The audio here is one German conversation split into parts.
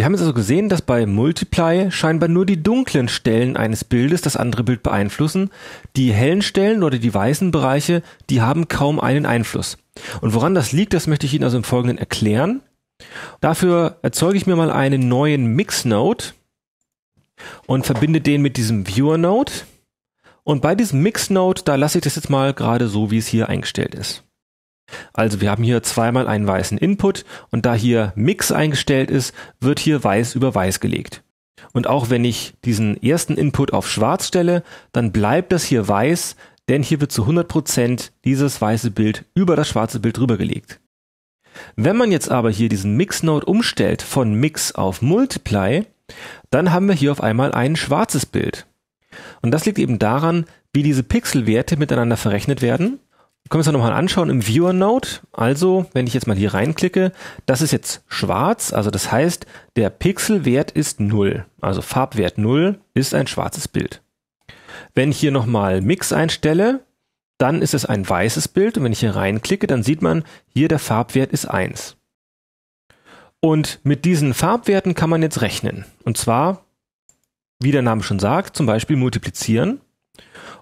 Wir haben jetzt also gesehen, dass bei Multiply scheinbar nur die dunklen Stellen eines Bildes das andere Bild beeinflussen. Die hellen Stellen oder die weißen Bereiche, die haben kaum einen Einfluss. Und woran das liegt, das möchte ich Ihnen also im Folgenden erklären. Dafür erzeuge ich mir mal einen neuen Mix-Node und verbinde den mit diesem Viewer-Node. Und bei diesem Mix-Node, da lasse ich das jetzt mal gerade so, wie es hier eingestellt ist. Also wir haben hier zweimal einen weißen Input und da hier Mix eingestellt ist, wird hier weiß über weiß gelegt. Und auch wenn ich diesen ersten Input auf schwarz stelle, dann bleibt das hier weiß, denn hier wird zu 100% dieses weiße Bild über das schwarze Bild rübergelegt. Wenn man jetzt aber hier diesen Mix-Node umstellt von Mix auf Multiply, dann haben wir hier auf einmal ein schwarzes Bild. Und das liegt eben daran, wie diese Pixelwerte miteinander verrechnet werden können wir uns das nochmal anschauen im Viewer Note. Also, wenn ich jetzt mal hier reinklicke, das ist jetzt schwarz, also das heißt, der Pixelwert ist 0. Also Farbwert 0 ist ein schwarzes Bild. Wenn ich hier nochmal Mix einstelle, dann ist es ein weißes Bild und wenn ich hier reinklicke, dann sieht man, hier der Farbwert ist 1. Und mit diesen Farbwerten kann man jetzt rechnen. Und zwar, wie der Name schon sagt, zum Beispiel multiplizieren.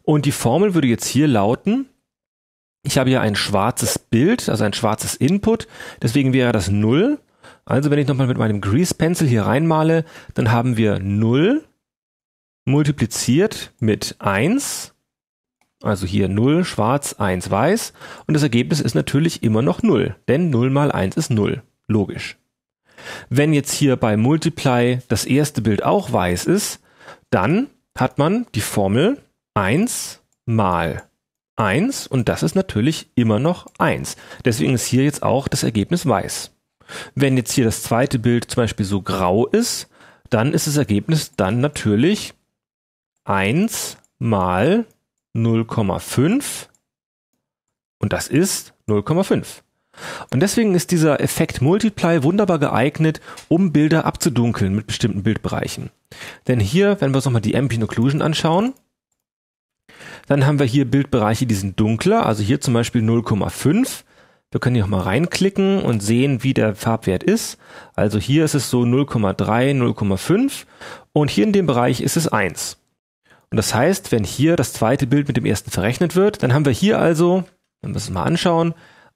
Und die Formel würde jetzt hier lauten, ich habe hier ein schwarzes Bild, also ein schwarzes Input, deswegen wäre das 0. Also wenn ich nochmal mit meinem Grease Pencil hier reinmale, dann haben wir 0 multipliziert mit 1. Also hier 0 schwarz, 1 weiß. Und das Ergebnis ist natürlich immer noch 0, denn 0 mal 1 ist 0. Logisch. Wenn jetzt hier bei Multiply das erste Bild auch weiß ist, dann hat man die Formel 1 mal 1 und das ist natürlich immer noch 1. Deswegen ist hier jetzt auch das Ergebnis weiß. Wenn jetzt hier das zweite Bild zum Beispiel so grau ist, dann ist das Ergebnis dann natürlich 1 mal 0,5 und das ist 0,5. Und deswegen ist dieser Effekt Multiply wunderbar geeignet, um Bilder abzudunkeln mit bestimmten Bildbereichen. Denn hier, wenn wir uns nochmal die Ambient Occlusion anschauen, dann haben wir hier Bildbereiche, die sind dunkler, also hier zum Beispiel 0,5. Wir können hier auch mal reinklicken und sehen, wie der Farbwert ist. Also hier ist es so 0,3, 0,5 und hier in dem Bereich ist es 1. Und das heißt, wenn hier das zweite Bild mit dem ersten verrechnet wird, dann haben wir hier also, wenn wir es mal anschauen,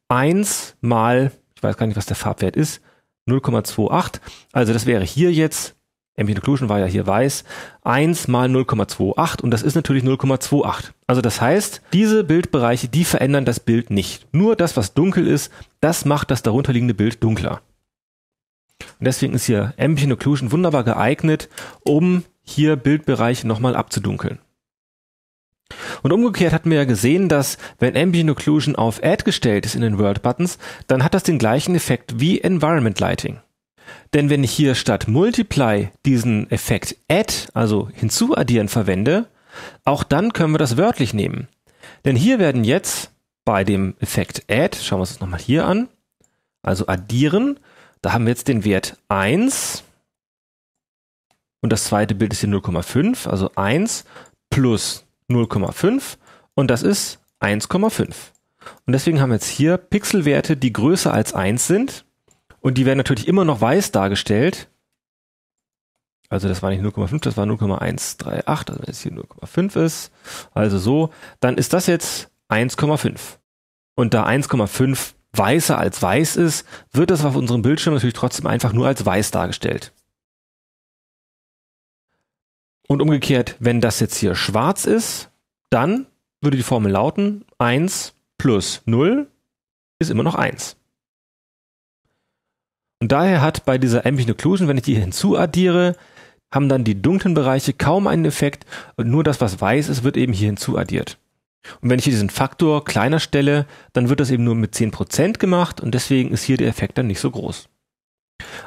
1 mal, ich weiß gar nicht, was der Farbwert ist, 0,28. Also das wäre hier jetzt Ambient Occlusion war ja hier weiß, 1 mal 0,28 und das ist natürlich 0,28. Also das heißt, diese Bildbereiche, die verändern das Bild nicht. Nur das, was dunkel ist, das macht das darunterliegende Bild dunkler. Und deswegen ist hier Ambient Occlusion wunderbar geeignet, um hier Bildbereiche nochmal abzudunkeln. Und umgekehrt hatten wir ja gesehen, dass wenn Ambient Occlusion auf Add gestellt ist in den World Buttons, dann hat das den gleichen Effekt wie Environment Lighting. Denn wenn ich hier statt Multiply diesen Effekt Add, also hinzuaddieren, verwende, auch dann können wir das wörtlich nehmen. Denn hier werden jetzt bei dem Effekt Add, schauen wir uns das nochmal hier an, also addieren, da haben wir jetzt den Wert 1 und das zweite Bild ist hier 0,5, also 1 plus 0,5 und das ist 1,5. Und deswegen haben wir jetzt hier Pixelwerte, die größer als 1 sind und die werden natürlich immer noch weiß dargestellt. Also das war nicht 0,5, das war 0,138, also wenn es hier 0,5 ist, also so, dann ist das jetzt 1,5. Und da 1,5 weißer als weiß ist, wird das auf unserem Bildschirm natürlich trotzdem einfach nur als weiß dargestellt. Und umgekehrt, wenn das jetzt hier schwarz ist, dann würde die Formel lauten 1 plus 0 ist immer noch 1. Und daher hat bei dieser Ambient Occlusion, wenn ich die hinzuaddiere, haben dann die dunklen Bereiche kaum einen Effekt und nur das, was weiß ist, wird eben hier hinzuaddiert. Und wenn ich hier diesen Faktor kleiner stelle, dann wird das eben nur mit 10% gemacht und deswegen ist hier der Effekt dann nicht so groß.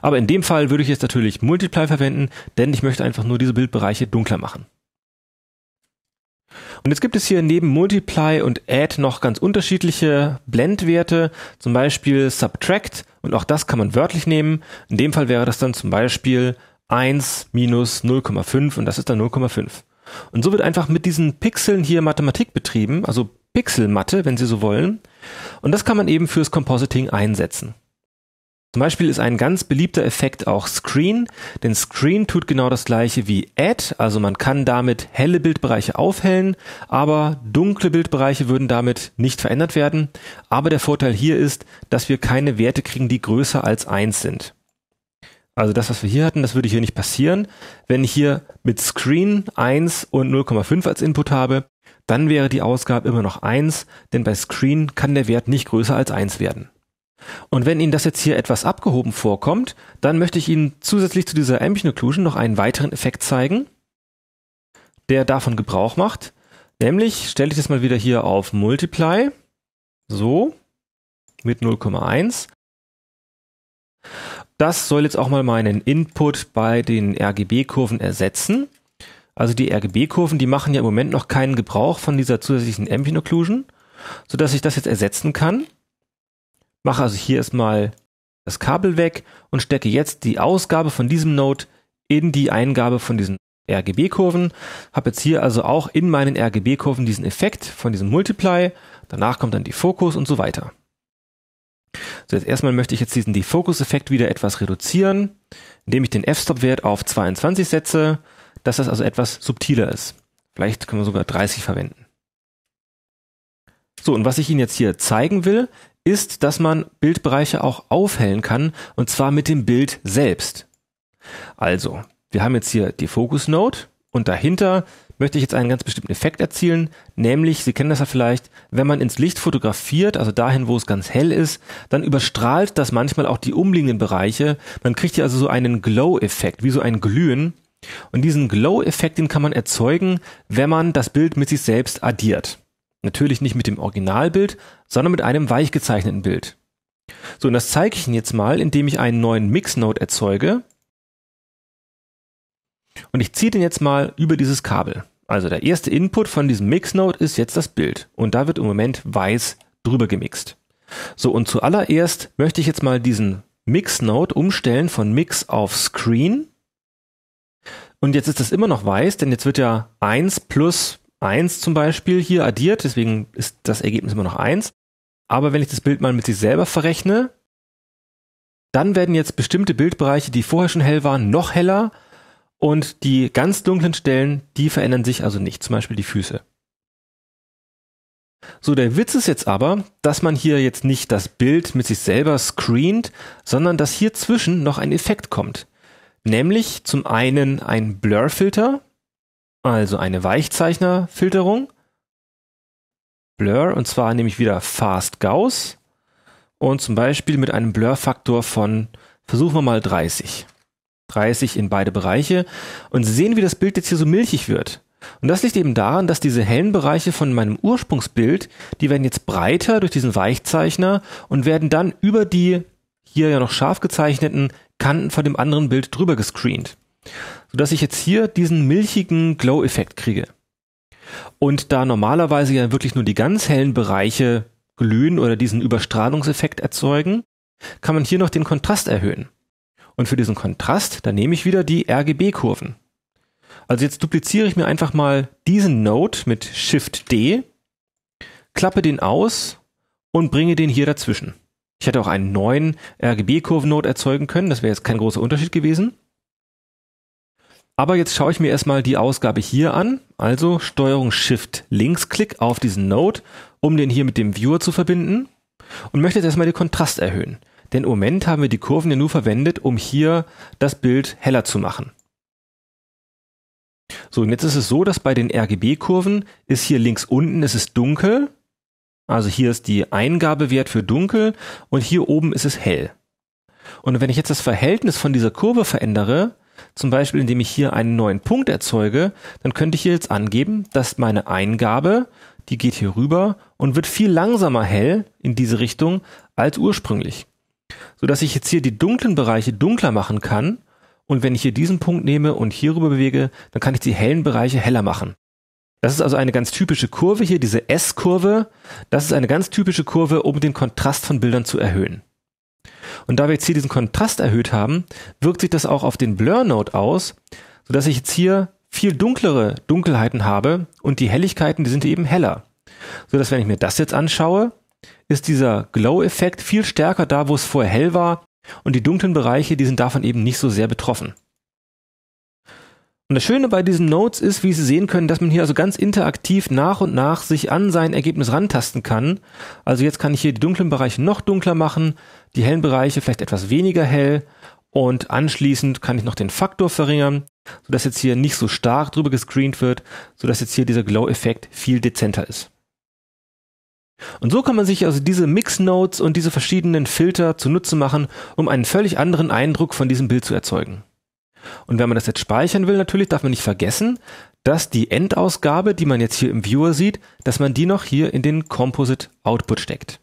Aber in dem Fall würde ich jetzt natürlich Multiply verwenden, denn ich möchte einfach nur diese Bildbereiche dunkler machen. Und jetzt gibt es hier neben Multiply und Add noch ganz unterschiedliche Blendwerte, zum Beispiel Subtract und auch das kann man wörtlich nehmen. In dem Fall wäre das dann zum Beispiel 1 minus 0,5 und das ist dann 0,5. Und so wird einfach mit diesen Pixeln hier Mathematik betrieben, also Pixelmatte, wenn Sie so wollen. Und das kann man eben fürs Compositing einsetzen. Zum Beispiel ist ein ganz beliebter Effekt auch Screen, denn Screen tut genau das gleiche wie Add, also man kann damit helle Bildbereiche aufhellen, aber dunkle Bildbereiche würden damit nicht verändert werden. Aber der Vorteil hier ist, dass wir keine Werte kriegen, die größer als 1 sind. Also das, was wir hier hatten, das würde hier nicht passieren. Wenn ich hier mit Screen 1 und 0,5 als Input habe, dann wäre die Ausgabe immer noch 1, denn bei Screen kann der Wert nicht größer als 1 werden. Und wenn Ihnen das jetzt hier etwas abgehoben vorkommt, dann möchte ich Ihnen zusätzlich zu dieser Ambient Occlusion noch einen weiteren Effekt zeigen, der davon Gebrauch macht. Nämlich stelle ich das mal wieder hier auf Multiply, so, mit 0,1. Das soll jetzt auch mal meinen Input bei den RGB-Kurven ersetzen. Also die RGB-Kurven, die machen ja im Moment noch keinen Gebrauch von dieser zusätzlichen Ambient Occlusion, sodass ich das jetzt ersetzen kann Mache also hier erstmal das Kabel weg und stecke jetzt die Ausgabe von diesem Node in die Eingabe von diesen RGB-Kurven. Habe jetzt hier also auch in meinen RGB-Kurven diesen Effekt von diesem Multiply. Danach kommt dann die Fokus und so weiter. So, jetzt erstmal möchte ich jetzt diesen Defocus-Effekt wieder etwas reduzieren, indem ich den f-Stop-Wert auf 22 setze, dass das also etwas subtiler ist. Vielleicht können wir sogar 30 verwenden. So, und was ich Ihnen jetzt hier zeigen will, ist, dass man Bildbereiche auch aufhellen kann und zwar mit dem Bild selbst. Also, wir haben jetzt hier die Focus Note und dahinter möchte ich jetzt einen ganz bestimmten Effekt erzielen, nämlich, Sie kennen das ja vielleicht, wenn man ins Licht fotografiert, also dahin, wo es ganz hell ist, dann überstrahlt das manchmal auch die umliegenden Bereiche. Man kriegt hier also so einen Glow-Effekt, wie so ein Glühen. Und diesen Glow-Effekt, den kann man erzeugen, wenn man das Bild mit sich selbst addiert. Natürlich nicht mit dem Originalbild, sondern mit einem weich gezeichneten Bild. So, und das zeige ich Ihnen jetzt mal, indem ich einen neuen Mixnode erzeuge. Und ich ziehe den jetzt mal über dieses Kabel. Also der erste Input von diesem Mixnode ist jetzt das Bild. Und da wird im Moment weiß drüber gemixt. So, und zuallererst möchte ich jetzt mal diesen Mixnode umstellen von Mix auf Screen. Und jetzt ist das immer noch weiß, denn jetzt wird ja 1 plus 1 zum Beispiel hier addiert, deswegen ist das Ergebnis immer noch 1. Aber wenn ich das Bild mal mit sich selber verrechne, dann werden jetzt bestimmte Bildbereiche, die vorher schon hell waren, noch heller und die ganz dunklen Stellen, die verändern sich also nicht, zum Beispiel die Füße. So, der Witz ist jetzt aber, dass man hier jetzt nicht das Bild mit sich selber screent, sondern dass hier zwischen noch ein Effekt kommt. Nämlich zum einen ein Blur-Filter, also eine Weichzeichnerfilterung. Blur und zwar nehme ich wieder Fast Gauss und zum Beispiel mit einem Blur-Faktor von, versuchen wir mal 30. 30 in beide Bereiche und Sie sehen, wie das Bild jetzt hier so milchig wird. Und das liegt eben daran, dass diese hellen Bereiche von meinem Ursprungsbild, die werden jetzt breiter durch diesen Weichzeichner und werden dann über die hier ja noch scharf gezeichneten Kanten von dem anderen Bild drüber gescreent sodass ich jetzt hier diesen milchigen Glow-Effekt kriege. Und da normalerweise ja wirklich nur die ganz hellen Bereiche glühen oder diesen Überstrahlungseffekt erzeugen, kann man hier noch den Kontrast erhöhen. Und für diesen Kontrast, da nehme ich wieder die RGB-Kurven. Also jetzt dupliziere ich mir einfach mal diesen Node mit Shift D, klappe den aus und bringe den hier dazwischen. Ich hätte auch einen neuen RGB-Kurven-Node erzeugen können, das wäre jetzt kein großer Unterschied gewesen. Aber jetzt schaue ich mir erstmal die Ausgabe hier an. Also Steuerung Shift Linksklick auf diesen Node, um den hier mit dem Viewer zu verbinden und möchte jetzt erstmal den Kontrast erhöhen. Denn im Moment haben wir die Kurven ja nur verwendet, um hier das Bild heller zu machen. So, und jetzt ist es so, dass bei den RGB-Kurven ist hier links unten ist es dunkel. Also hier ist die Eingabewert für dunkel und hier oben ist es hell. Und wenn ich jetzt das Verhältnis von dieser Kurve verändere, zum Beispiel, indem ich hier einen neuen Punkt erzeuge, dann könnte ich hier jetzt angeben, dass meine Eingabe, die geht hier rüber und wird viel langsamer hell in diese Richtung als ursprünglich. Sodass ich jetzt hier die dunklen Bereiche dunkler machen kann. Und wenn ich hier diesen Punkt nehme und hier rüber bewege, dann kann ich die hellen Bereiche heller machen. Das ist also eine ganz typische Kurve hier, diese S-Kurve. Das ist eine ganz typische Kurve, um den Kontrast von Bildern zu erhöhen. Und da wir jetzt hier diesen Kontrast erhöht haben, wirkt sich das auch auf den Blur Node aus, sodass ich jetzt hier viel dunklere Dunkelheiten habe und die Helligkeiten, die sind eben heller. Sodass, wenn ich mir das jetzt anschaue, ist dieser Glow-Effekt viel stärker da, wo es vorher hell war und die dunklen Bereiche, die sind davon eben nicht so sehr betroffen. Und das Schöne bei diesen Notes ist, wie Sie sehen können, dass man hier also ganz interaktiv nach und nach sich an sein Ergebnis rantasten kann. Also jetzt kann ich hier die dunklen Bereiche noch dunkler machen, die hellen Bereiche vielleicht etwas weniger hell und anschließend kann ich noch den Faktor verringern, sodass jetzt hier nicht so stark drüber gescreent wird, sodass jetzt hier dieser Glow-Effekt viel dezenter ist. Und so kann man sich also diese Mix-Notes und diese verschiedenen Filter zunutze machen, um einen völlig anderen Eindruck von diesem Bild zu erzeugen. Und wenn man das jetzt speichern will, natürlich darf man nicht vergessen, dass die Endausgabe, die man jetzt hier im Viewer sieht, dass man die noch hier in den Composite Output steckt.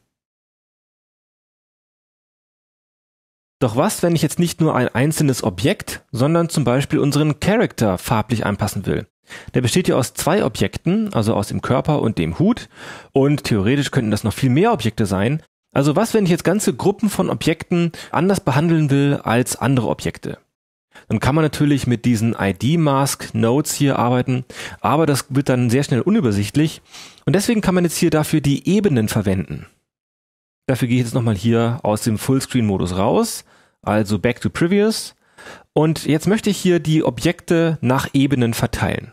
Doch was, wenn ich jetzt nicht nur ein einzelnes Objekt, sondern zum Beispiel unseren Character farblich anpassen will? Der besteht ja aus zwei Objekten, also aus dem Körper und dem Hut, und theoretisch könnten das noch viel mehr Objekte sein. Also was, wenn ich jetzt ganze Gruppen von Objekten anders behandeln will als andere Objekte? Dann kann man natürlich mit diesen ID-Mask-Nodes hier arbeiten, aber das wird dann sehr schnell unübersichtlich und deswegen kann man jetzt hier dafür die Ebenen verwenden. Dafür gehe ich jetzt nochmal hier aus dem Fullscreen-Modus raus also Back to Previous. Und jetzt möchte ich hier die Objekte nach Ebenen verteilen.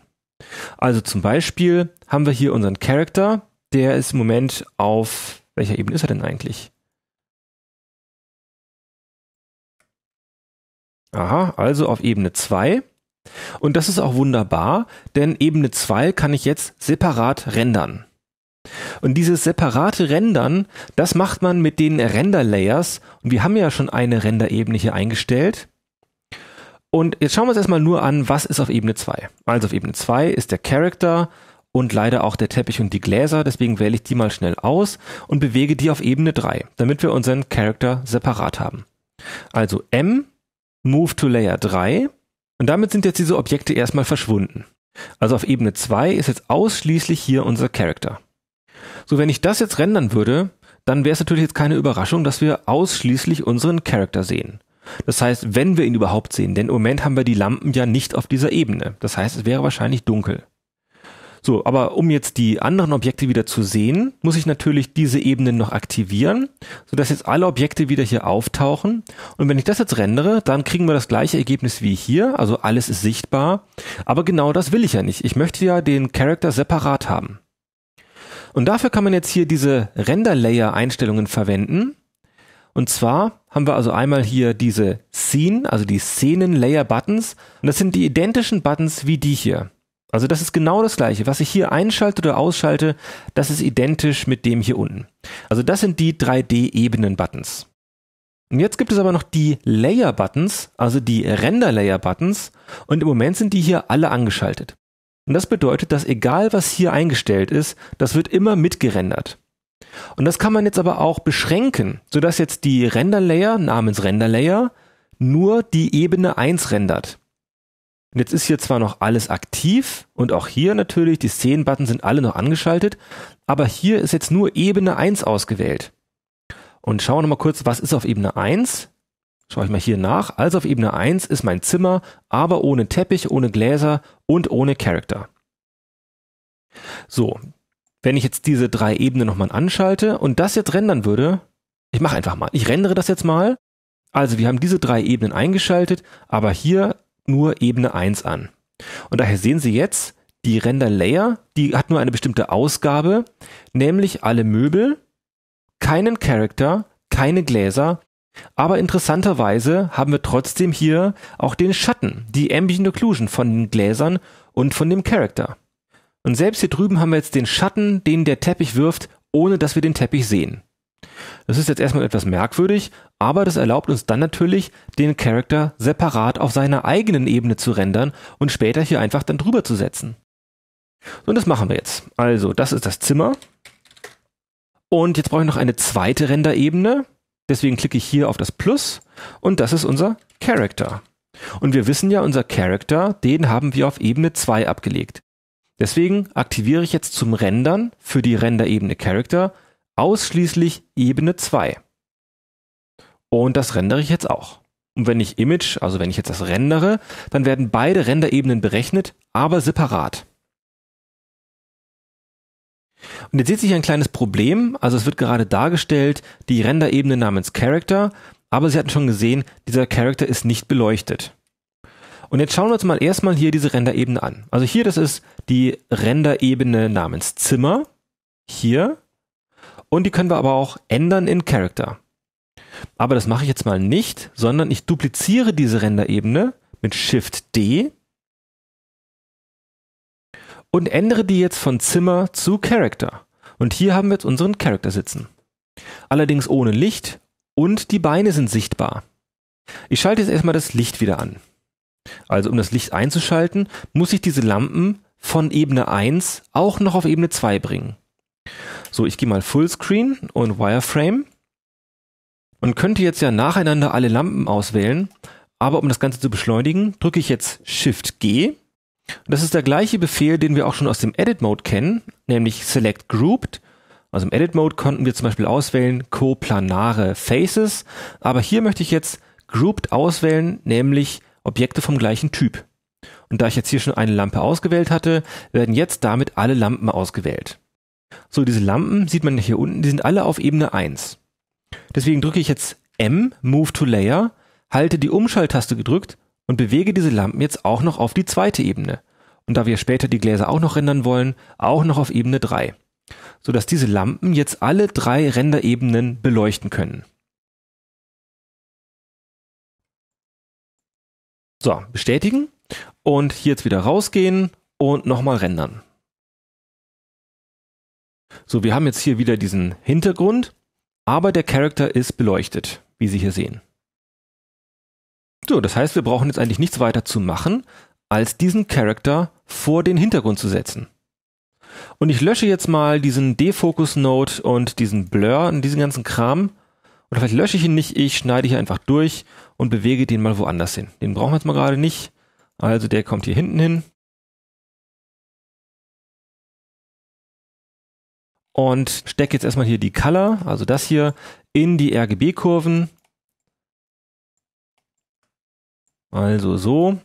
Also zum Beispiel haben wir hier unseren Character, der ist im Moment auf welcher Ebene ist er denn eigentlich? Aha, also auf Ebene 2. Und das ist auch wunderbar, denn Ebene 2 kann ich jetzt separat rendern. Und dieses separate Rendern, das macht man mit den Render-Layers. Und wir haben ja schon eine Renderebene hier eingestellt. Und jetzt schauen wir uns erstmal nur an, was ist auf Ebene 2. Also auf Ebene 2 ist der Character und leider auch der Teppich und die Gläser, deswegen wähle ich die mal schnell aus und bewege die auf Ebene 3, damit wir unseren Character separat haben. Also M, Move to Layer 3 und damit sind jetzt diese Objekte erstmal verschwunden. Also auf Ebene 2 ist jetzt ausschließlich hier unser Character. So, wenn ich das jetzt rendern würde, dann wäre es natürlich jetzt keine Überraschung, dass wir ausschließlich unseren Charakter sehen. Das heißt, wenn wir ihn überhaupt sehen, denn im Moment haben wir die Lampen ja nicht auf dieser Ebene. Das heißt, es wäre wahrscheinlich dunkel. So, aber um jetzt die anderen Objekte wieder zu sehen, muss ich natürlich diese Ebenen noch aktivieren, sodass jetzt alle Objekte wieder hier auftauchen. Und wenn ich das jetzt rendere, dann kriegen wir das gleiche Ergebnis wie hier, also alles ist sichtbar. Aber genau das will ich ja nicht. Ich möchte ja den Charakter separat haben. Und dafür kann man jetzt hier diese Render-Layer-Einstellungen verwenden. Und zwar haben wir also einmal hier diese Scene, also die Szenen-Layer-Buttons. Und das sind die identischen Buttons wie die hier. Also das ist genau das gleiche. Was ich hier einschalte oder ausschalte, das ist identisch mit dem hier unten. Also das sind die 3D-Ebenen-Buttons. Und jetzt gibt es aber noch die Layer-Buttons, also die Render-Layer-Buttons. Und im Moment sind die hier alle angeschaltet. Und das bedeutet, dass egal was hier eingestellt ist, das wird immer mitgerendert. Und das kann man jetzt aber auch beschränken, sodass jetzt die Renderlayer namens Renderlayer nur die Ebene 1 rendert. Und jetzt ist hier zwar noch alles aktiv und auch hier natürlich, die Szenenbutton sind alle noch angeschaltet, aber hier ist jetzt nur Ebene 1 ausgewählt. Und schauen wir nochmal kurz, was ist auf Ebene 1? Schau ich mal hier nach. Also auf Ebene 1 ist mein Zimmer, aber ohne Teppich, ohne Gläser und ohne Charakter. So, wenn ich jetzt diese drei Ebenen nochmal anschalte und das jetzt rendern würde, ich mache einfach mal, ich rendere das jetzt mal. Also wir haben diese drei Ebenen eingeschaltet, aber hier nur Ebene 1 an. Und daher sehen Sie jetzt, die Render Layer, die hat nur eine bestimmte Ausgabe, nämlich alle Möbel, keinen Charakter, keine Gläser aber interessanterweise haben wir trotzdem hier auch den Schatten, die Ambient Occlusion von den Gläsern und von dem Character. Und selbst hier drüben haben wir jetzt den Schatten, den der Teppich wirft, ohne dass wir den Teppich sehen. Das ist jetzt erstmal etwas merkwürdig, aber das erlaubt uns dann natürlich, den Character separat auf seiner eigenen Ebene zu rendern und später hier einfach dann drüber zu setzen. Und das machen wir jetzt. Also, das ist das Zimmer. Und jetzt brauche ich noch eine zweite Renderebene. Deswegen klicke ich hier auf das Plus und das ist unser Character. Und wir wissen ja, unser Character, den haben wir auf Ebene 2 abgelegt. Deswegen aktiviere ich jetzt zum Rendern für die Renderebene Character ausschließlich Ebene 2. Und das rendere ich jetzt auch. Und wenn ich Image, also wenn ich jetzt das rendere, dann werden beide Renderebenen berechnet, aber separat. Und jetzt sieht sich ein kleines Problem. Also es wird gerade dargestellt, die Renderebene namens Character, aber Sie hatten schon gesehen, dieser Character ist nicht beleuchtet. Und jetzt schauen wir uns mal erstmal hier diese Renderebene an. Also hier, das ist die Renderebene namens Zimmer. Hier. Und die können wir aber auch ändern in Character. Aber das mache ich jetzt mal nicht, sondern ich dupliziere diese Renderebene mit Shift D und ändere die jetzt von Zimmer zu Character. Und hier haben wir jetzt unseren Character sitzen. Allerdings ohne Licht und die Beine sind sichtbar. Ich schalte jetzt erstmal das Licht wieder an. Also um das Licht einzuschalten, muss ich diese Lampen von Ebene 1 auch noch auf Ebene 2 bringen. So, ich gehe mal Fullscreen und Wireframe Man könnte jetzt ja nacheinander alle Lampen auswählen, aber um das Ganze zu beschleunigen, drücke ich jetzt Shift G und das ist der gleiche Befehl, den wir auch schon aus dem Edit Mode kennen, nämlich Select Grouped. Also im Edit Mode konnten wir zum Beispiel auswählen Coplanare Faces, aber hier möchte ich jetzt Grouped auswählen, nämlich Objekte vom gleichen Typ. Und da ich jetzt hier schon eine Lampe ausgewählt hatte, werden jetzt damit alle Lampen ausgewählt. So, diese Lampen sieht man hier unten, die sind alle auf Ebene 1. Deswegen drücke ich jetzt M, Move to Layer, halte die Umschalttaste gedrückt und bewege diese Lampen jetzt auch noch auf die zweite Ebene und da wir später die Gläser auch noch rendern wollen, auch noch auf Ebene 3, sodass diese Lampen jetzt alle drei Renderebenen beleuchten können. So, bestätigen und hier jetzt wieder rausgehen und nochmal rendern. So, wir haben jetzt hier wieder diesen Hintergrund, aber der Charakter ist beleuchtet, wie Sie hier sehen. So, das heißt, wir brauchen jetzt eigentlich nichts weiter zu machen, als diesen Character vor den Hintergrund zu setzen. Und ich lösche jetzt mal diesen Defocus Note und diesen Blur und diesen ganzen Kram. Oder vielleicht lösche ich ihn nicht, ich schneide hier einfach durch und bewege den mal woanders hin. Den brauchen wir jetzt mal gerade nicht. Also der kommt hier hinten hin. Und stecke jetzt erstmal hier die Color, also das hier, in die RGB-Kurven Also so.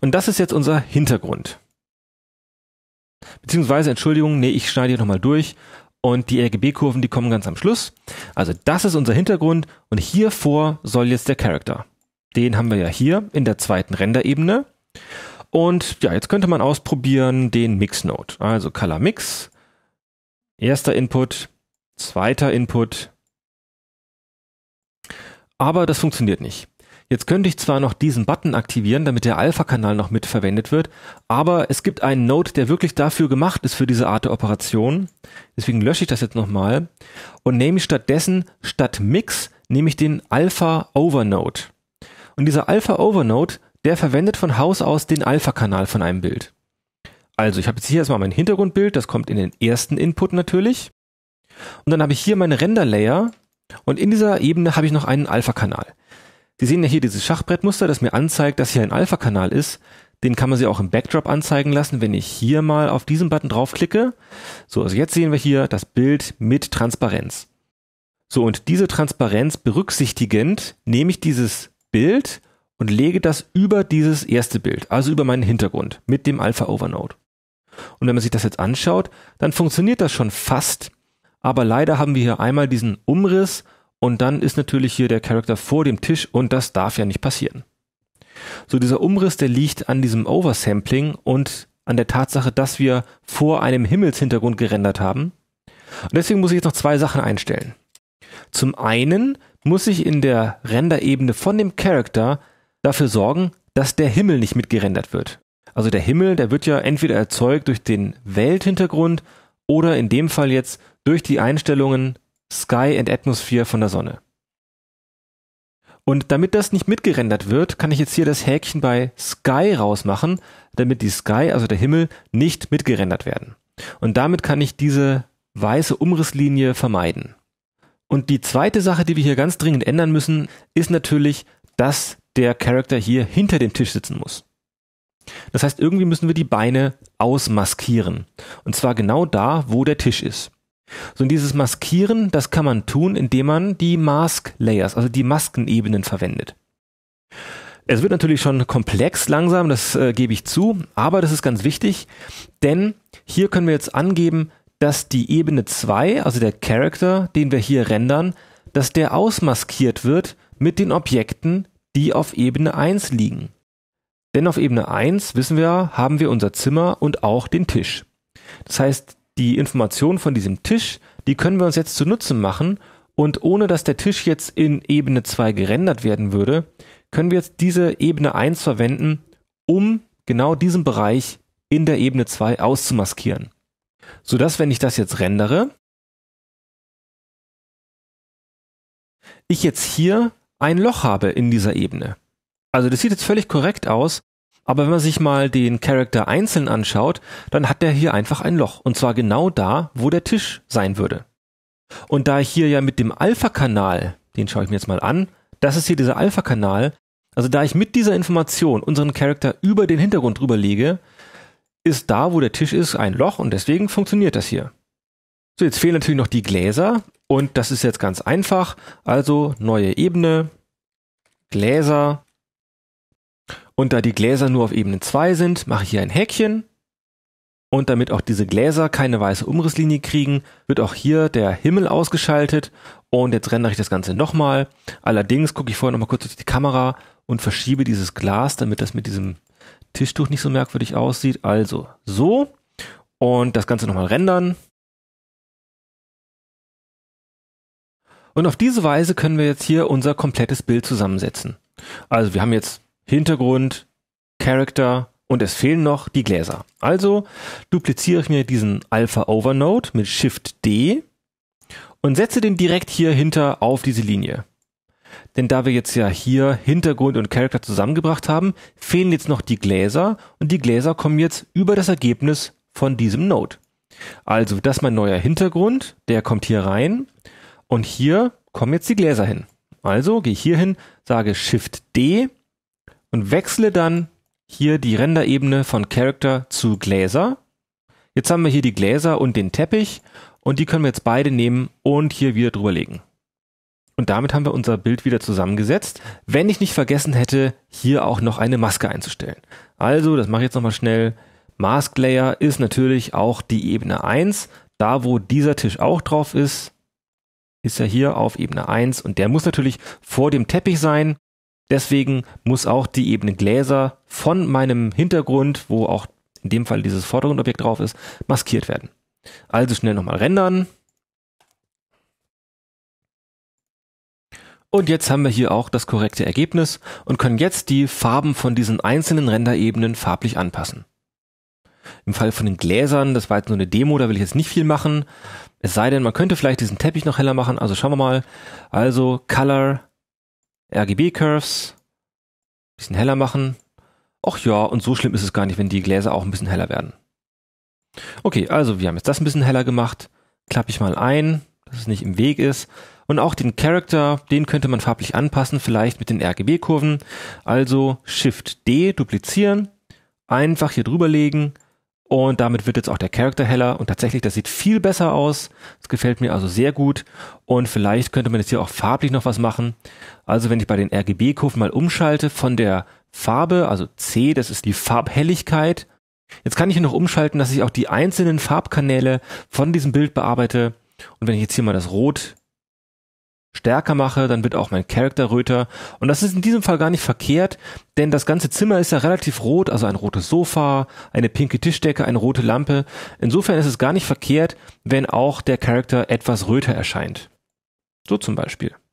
Und das ist jetzt unser Hintergrund. Beziehungsweise, Entschuldigung, nee, ich schneide hier nochmal durch. Und die RGB-Kurven, die kommen ganz am Schluss. Also das ist unser Hintergrund und hier vor soll jetzt der Character. Den haben wir ja hier in der zweiten Renderebene. Und ja, jetzt könnte man ausprobieren den Mix-Node. Also Color Mix, erster Input, zweiter Input. Aber das funktioniert nicht. Jetzt könnte ich zwar noch diesen Button aktivieren, damit der Alpha-Kanal noch mitverwendet wird, aber es gibt einen Node, der wirklich dafür gemacht ist, für diese Art der Operation. Deswegen lösche ich das jetzt nochmal und nehme stattdessen statt Mix, nehme ich den Alpha-Overnode. Und dieser Alpha-Overnode, der verwendet von Haus aus den Alpha-Kanal von einem Bild. Also ich habe jetzt hier erstmal mein Hintergrundbild, das kommt in den ersten Input natürlich. Und dann habe ich hier meine Render-Layer und in dieser Ebene habe ich noch einen Alpha-Kanal. Sie sehen ja hier dieses Schachbrettmuster, das mir anzeigt, dass hier ein Alpha-Kanal ist. Den kann man sich auch im Backdrop anzeigen lassen, wenn ich hier mal auf diesen Button draufklicke. So, also jetzt sehen wir hier das Bild mit Transparenz. So, und diese Transparenz berücksichtigend nehme ich dieses Bild und lege das über dieses erste Bild, also über meinen Hintergrund mit dem Alpha Overnode. Und wenn man sich das jetzt anschaut, dann funktioniert das schon fast, aber leider haben wir hier einmal diesen Umriss und dann ist natürlich hier der Charakter vor dem Tisch und das darf ja nicht passieren. So dieser Umriss, der liegt an diesem Oversampling und an der Tatsache, dass wir vor einem Himmelshintergrund gerendert haben. Und deswegen muss ich jetzt noch zwei Sachen einstellen. Zum einen muss ich in der Renderebene von dem Charakter dafür sorgen, dass der Himmel nicht mitgerendert wird. Also der Himmel, der wird ja entweder erzeugt durch den Welthintergrund oder in dem Fall jetzt durch die Einstellungen Sky and Atmosphere von der Sonne. Und damit das nicht mitgerendert wird, kann ich jetzt hier das Häkchen bei Sky rausmachen, damit die Sky, also der Himmel, nicht mitgerendert werden. Und damit kann ich diese weiße Umrisslinie vermeiden. Und die zweite Sache, die wir hier ganz dringend ändern müssen, ist natürlich, dass der Charakter hier hinter dem Tisch sitzen muss. Das heißt, irgendwie müssen wir die Beine ausmaskieren. Und zwar genau da, wo der Tisch ist. So, und dieses Maskieren, das kann man tun, indem man die Mask Layers, also die Maskenebenen verwendet. Es wird natürlich schon komplex langsam, das äh, gebe ich zu, aber das ist ganz wichtig, denn hier können wir jetzt angeben, dass die Ebene 2, also der Character, den wir hier rendern, dass der ausmaskiert wird mit den Objekten, die auf Ebene 1 liegen. Denn auf Ebene 1, wissen wir, haben wir unser Zimmer und auch den Tisch. Das heißt, die Informationen von diesem Tisch, die können wir uns jetzt zunutze machen und ohne dass der Tisch jetzt in Ebene 2 gerendert werden würde, können wir jetzt diese Ebene 1 verwenden, um genau diesen Bereich in der Ebene 2 auszumaskieren. Sodass, wenn ich das jetzt rendere, ich jetzt hier ein Loch habe in dieser Ebene. Also das sieht jetzt völlig korrekt aus, aber wenn man sich mal den Charakter einzeln anschaut, dann hat der hier einfach ein Loch. Und zwar genau da, wo der Tisch sein würde. Und da ich hier ja mit dem Alpha-Kanal, den schaue ich mir jetzt mal an, das ist hier dieser Alpha-Kanal, also da ich mit dieser Information unseren Charakter über den Hintergrund drüber lege, ist da, wo der Tisch ist, ein Loch und deswegen funktioniert das hier. So, jetzt fehlen natürlich noch die Gläser und das ist jetzt ganz einfach. Also neue Ebene, Gläser und da die Gläser nur auf Ebene 2 sind, mache ich hier ein Häkchen. Und damit auch diese Gläser keine weiße Umrisslinie kriegen, wird auch hier der Himmel ausgeschaltet. Und jetzt rendere ich das Ganze nochmal. Allerdings gucke ich vorher nochmal kurz durch die Kamera und verschiebe dieses Glas, damit das mit diesem Tischtuch nicht so merkwürdig aussieht. Also so. Und das Ganze nochmal rendern. Und auf diese Weise können wir jetzt hier unser komplettes Bild zusammensetzen. Also wir haben jetzt Hintergrund, Character und es fehlen noch die Gläser. Also dupliziere ich mir diesen Alpha Overnode mit Shift D und setze den direkt hier hinter auf diese Linie. Denn da wir jetzt ja hier Hintergrund und Character zusammengebracht haben, fehlen jetzt noch die Gläser und die Gläser kommen jetzt über das Ergebnis von diesem Node. Also das ist mein neuer Hintergrund, der kommt hier rein und hier kommen jetzt die Gläser hin. Also gehe ich hier hin, sage Shift D und wechsle dann hier die Renderebene von Character zu Gläser. Jetzt haben wir hier die Gläser und den Teppich und die können wir jetzt beide nehmen und hier wieder drüber legen. Und damit haben wir unser Bild wieder zusammengesetzt, wenn ich nicht vergessen hätte, hier auch noch eine Maske einzustellen. Also, das mache ich jetzt nochmal schnell. Mask Layer ist natürlich auch die Ebene 1. Da, wo dieser Tisch auch drauf ist, ist er hier auf Ebene 1 und der muss natürlich vor dem Teppich sein. Deswegen muss auch die Ebene Gläser von meinem Hintergrund, wo auch in dem Fall dieses Vordergrundobjekt drauf ist, maskiert werden. Also schnell nochmal rendern. Und jetzt haben wir hier auch das korrekte Ergebnis und können jetzt die Farben von diesen einzelnen Renderebenen farblich anpassen. Im Fall von den Gläsern, das war jetzt nur eine Demo, da will ich jetzt nicht viel machen. Es sei denn, man könnte vielleicht diesen Teppich noch heller machen, also schauen wir mal. Also Color RGB-Curves, bisschen heller machen. Ach ja, und so schlimm ist es gar nicht, wenn die Gläser auch ein bisschen heller werden. Okay, also wir haben jetzt das ein bisschen heller gemacht. Klappe ich mal ein, dass es nicht im Weg ist. Und auch den Character, den könnte man farblich anpassen, vielleicht mit den RGB-Kurven. Also Shift D duplizieren, einfach hier drüber legen und damit wird jetzt auch der Charakter heller. Und tatsächlich, das sieht viel besser aus. Das gefällt mir also sehr gut. Und vielleicht könnte man jetzt hier auch farblich noch was machen. Also wenn ich bei den RGB-Kurven mal umschalte von der Farbe, also C, das ist die Farbhelligkeit. Jetzt kann ich hier noch umschalten, dass ich auch die einzelnen Farbkanäle von diesem Bild bearbeite. Und wenn ich jetzt hier mal das Rot stärker mache, dann wird auch mein Charakter röter. Und das ist in diesem Fall gar nicht verkehrt, denn das ganze Zimmer ist ja relativ rot, also ein rotes Sofa, eine pinke Tischdecke, eine rote Lampe. Insofern ist es gar nicht verkehrt, wenn auch der Charakter etwas röter erscheint. So zum Beispiel.